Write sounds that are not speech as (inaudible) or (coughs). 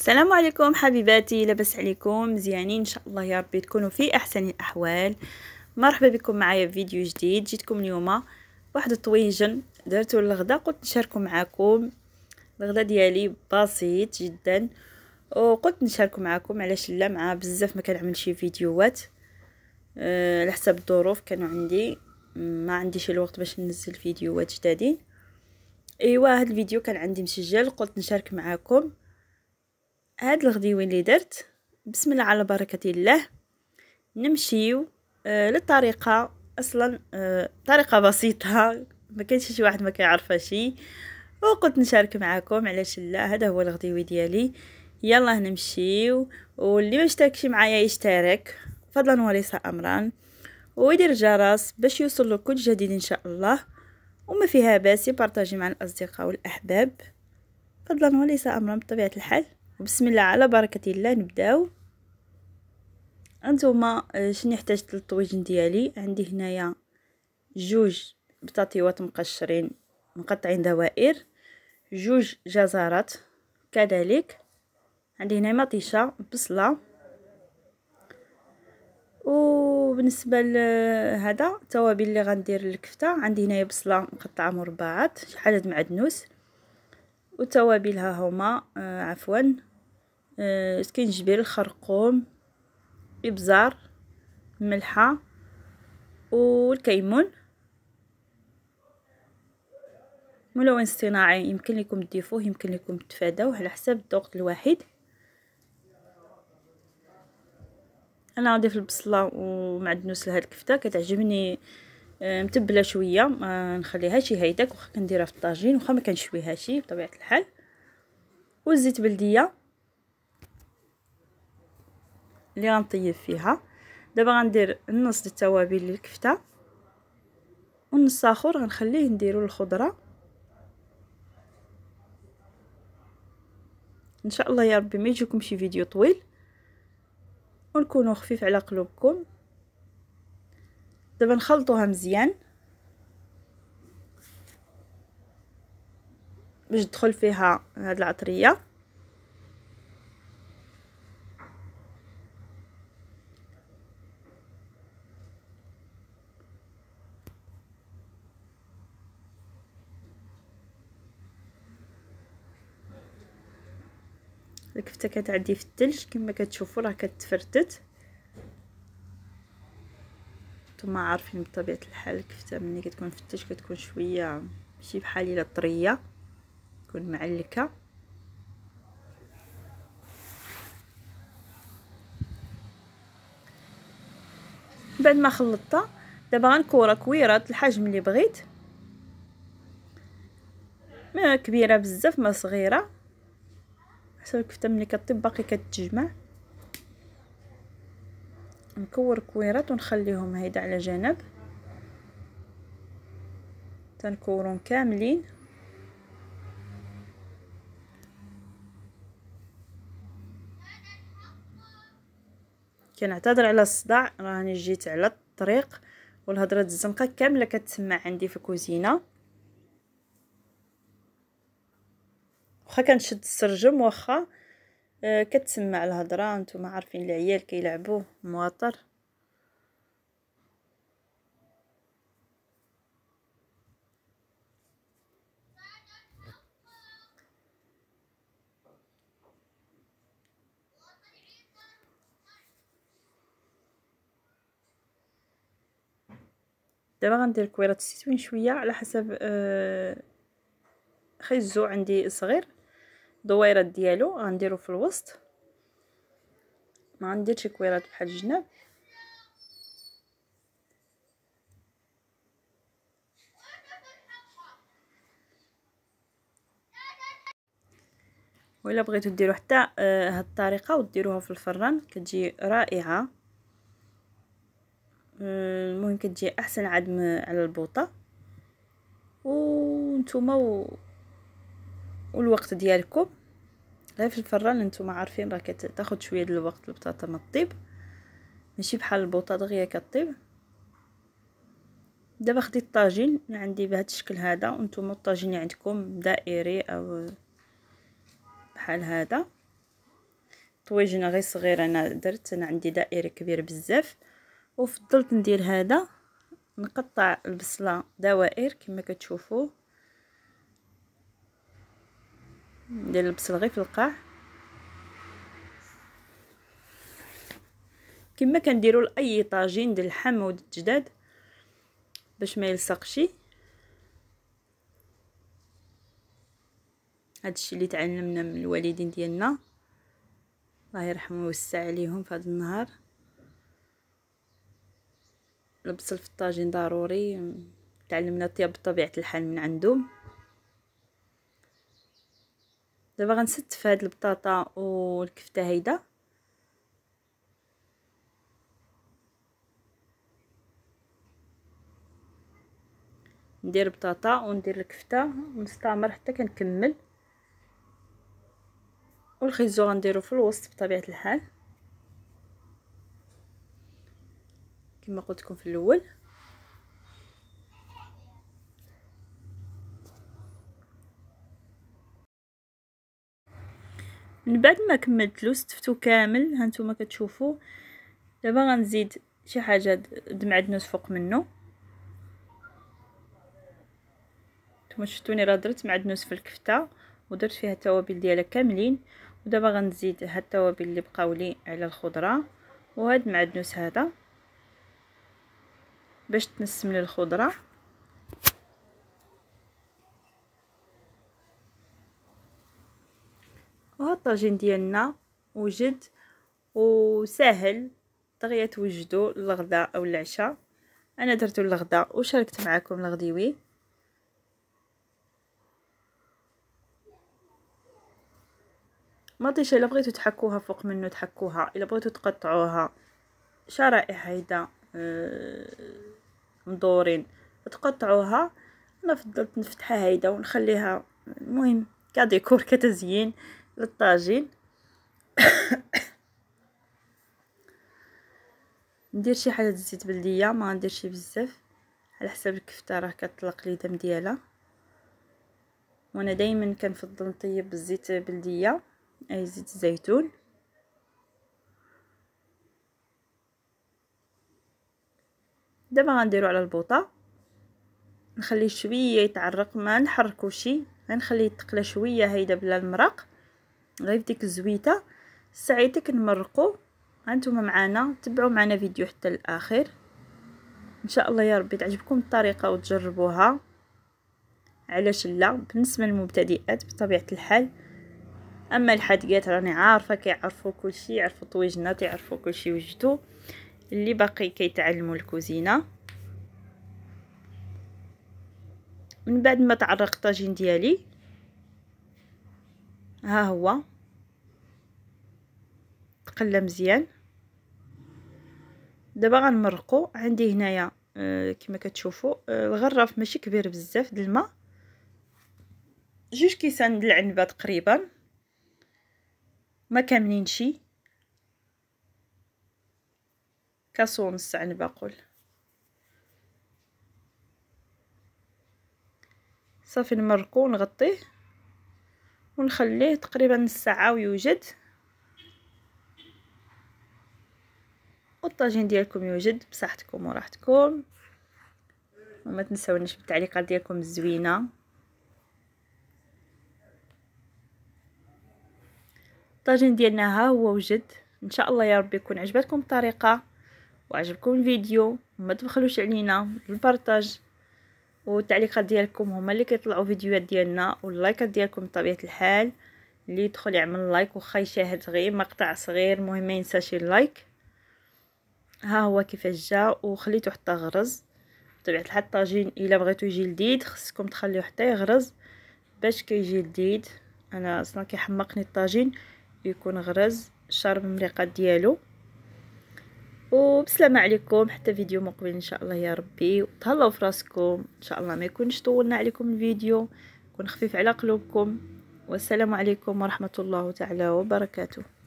السلام عليكم حبيباتي لبس عليكم مزيانين ان شاء الله يا ربي تكونوا في احسن الاحوال مرحبا بكم معايا في فيديو جديد جيتكم اليوم واحد الطويجن درتو للغدا قلت نشاركو معاكم الغدا ديالي بسيط جدا وقلت نشاركو معاكم علاش لا مع بزاف ما شي فيديوهات أه، على حسب الظروف كانوا عندي ما عنديش الوقت باش ننزل فيديوهات جدادين ايوا هاد الفيديو كان عندي مسجل قلت نشارك معاكم هاد الغديوي اللي درت بسم الله على بركه الله نمشيو آه للطريقه اصلا آه طريقه بسيطه ما كانش شي واحد ما كيعرفها شي وقلت نشارك معاكم علاش لا هذا هو الغديوي ديالي يلا نمشيو واللي ما اشتركش معايا يشترك فضلا وليس امرا ويدير الجرس باش يوصل كل جديد ان شاء الله وما فيها باس يبارطاجي مع الاصدقاء والاحباب فضلا وليس امرا بطبيعه الحال وبسم الله على بركه الله نبداو انتما آه، شنو احتاجت للطويجن ديالي عندي هنايا جوج بطاطيوات مقشرين مقطعين دوائر جوج جزرات كذلك عندي هنا مطيشه بصله وبالنسبه لهذا آه، التوابل اللي غندير للكفته عندي هنايا بصله مقطعه مربعات شحال هاد معدنوس وتوابلها هما آه، عفوا سكينجبير آه، الخرقوم ابزار الملحه والكيمون ملون صناعي يمكن لكم تضيفوه يمكن لكم تفاداوه على حسب الذوق الواحد انا غنضيف البصله ومعدنوس لهاد الكفته كتعجبني آه، متبله شويه ما نخليهاش هيداك واخا كنديرها في الطاجين واخا ما كنشويهاش بطبيعه الحال والزيت بلديه اللي غنطيب فيها دابا غندير النص ديال التوابل للكفته والنص اخر غنخليه نديرو الخضره ان شاء الله يا ربي ما يجيكم شي فيديو طويل ونكونوا خفيف على قلوبكم دابا نخلطوها مزيان باش تدخل فيها هاد العطريه كتعدي في الثلج كما كتشوفوا راه كتفرتت نتوما عارفين بطبيعه الحال كيف ملي كتكون في الثلج كتكون شويه ماشي بحال الا طريه تكون معلكه بعد ما خلطتها دابا غنكورها كويرات الحجم اللي بغيت ما كبيره بزاف ما صغيره حتى الكفته ملي كطيب باقي كتجمع نكور كويرات ونخليهم هيدا على جنب تنكورهم كاملين كنعتذر على الصداع راني جيت على الطريق والهضره الزنقه كامله كتسمع عندي في الكوزينه واخا كنشد السرجم واخا آه كتسمع الهضره نتوما عارفين العيال كيلعبوا مواطر دابا غندير كويرات السيتوين شويه على حسب آه خيزو عندي صغير الدويرات ديالو غنديرو في الوسط ما غنديرش كويرات بحال الجناب ولا بغيتو ديرو حتى آه، هاد الطريقه وديروها في الفران كتجي رائعه آه، المهم كتجي احسن عدم على البوطه وانتوما و... والوقت ديالكم لا طيب، في الفران نتوما عارفين راه كتاخد شويه ديال الوقت البطاطا ما تطيب ماشي بحال البوطا دغيا كطيب دابا خديت الطاجين عندي بهذا الشكل هذا وانتم الطاجين عندكم دائري او بحال هذا طويجنه غير صغيره انا درت انا عندي دائري كبير بزاف وفضلت ندير هذا نقطع البصله دوائر كما كتشوفوا ندير البصل غير في القاع كما كنديروا لاي طاجين ديال الحم وديال الجداد باش ما يلصقش هادشي اللي تعلمنا من الوالدين ديالنا الله يرحمه ويوسع عليهم في هذا النهار البصل في الطاجين ضروري تعلمنا طياب بطبيعه الحال من عندهم دابا غنست في هاد البطاطا والكفته هيدا ندير بطاطا وندير الكفته ونستعمر حتى كنكمل والخيزو غنديرو في الوسط بطبيعه الحال كما قلت لكم في الاول من بعد ما كملتلو استفتو كامل هانتوما كتشوفوا دابا غنزيد شي حاجه دمعدنوس فوق منه نتوما شفتوني راه درت معدنوس في الكفته ودرت فيها التوابل ديالها كاملين ودابا غنزيد هاد التوابل اللي بقاو لي على الخضره وهاد معدنوس هذا باش تنسم لي الخضره وهو الطاجين ديالنا وجد وساهل دغيا توجدو للغداء او العشاء انا درتو للغداء وشاركت معكم الغديوي مطيشه الا بغيتو تحكوها فوق منه تحكوها الا بغيتو تقطعوها شرائح هيدا آه، مدورين تقطعوها انا فضلت نفتحها هيدا ونخليها المهم كديكور كتزيين للطاجين (coughs) ندير شي حاجه زيت بلديه ما شي بزاف على حسب الكفته راه كتطلق لي دم ديالها وانا دائما كنفضل نطيب بالزيت بلديه اي زيت الزيتون دابا غنديرو على البوطه نخليه شويه يتعرق ما نحركوشي غنخليه يتقلى شويه هيدا بلا المرق غير ديك الزويته سعيتك نمرقو هانتوما معانا تبعوا معنا فيديو حتى الاخر ان شاء الله يا ربي تعجبكم الطريقه وتجربوها علاش لا بالنسبه للمبتدئات بطبيعه الحال اما الحادقات راني عارفه كيعرفوا كلشي يعرفوا طويجنا كل كلشي وجدو اللي باقي كيتعلموا الكوزينه من بعد ما تعرق الطاجين ديالي ها هو تقلى مزيان دابا غنمرقو عندي هنايا آه، كما كتشوفوا آه، الغراف ماشي كبير بزاف د الماء جوج كيسان د العنبه تقريبا ما كاملين شي كاسو نص عنبه قول صافي نمرقو ونغطيه ونخليه تقريبا نص ساعه ويوجد والطاجين ديالكم يوجد بصحتكم وراحتكم وما تنساونيش بالتعليقات ديالكم الزوينه الطاجين ديالنا ها هو وجد ان شاء الله يا ربي يكون عجبتكم الطريقه وعجبكم الفيديو ما تبخلوش علينا بالبارطاج والتعليقات ديالكم هما اللي كيطلعوا فيديوهات ديالنا واللايكات ديالكم بطبيعه الحال اللي يدخل يعمل لايك وخا يشاهد غير مقطع صغير المهم ما ينساش اللايك ها هو كيفاش جا وخليته حتى غرز بطبيعه الحال الطاجين الا بغيتو يجي لذيذ خصكم تخليوه حتى يغرز باش كيجي لذيذ انا اصلا كيحمقني الطاجين يكون غرز شارب المريقات ديالو وبسلامة عليكم حتى فيديو مقبل ان شاء الله يا ربي وتهلاو في راسكم ان شاء الله ما يكونش طولنا عليكم الفيديو يكون خفيف على قلوبكم والسلام عليكم ورحمة الله تعالى وبركاته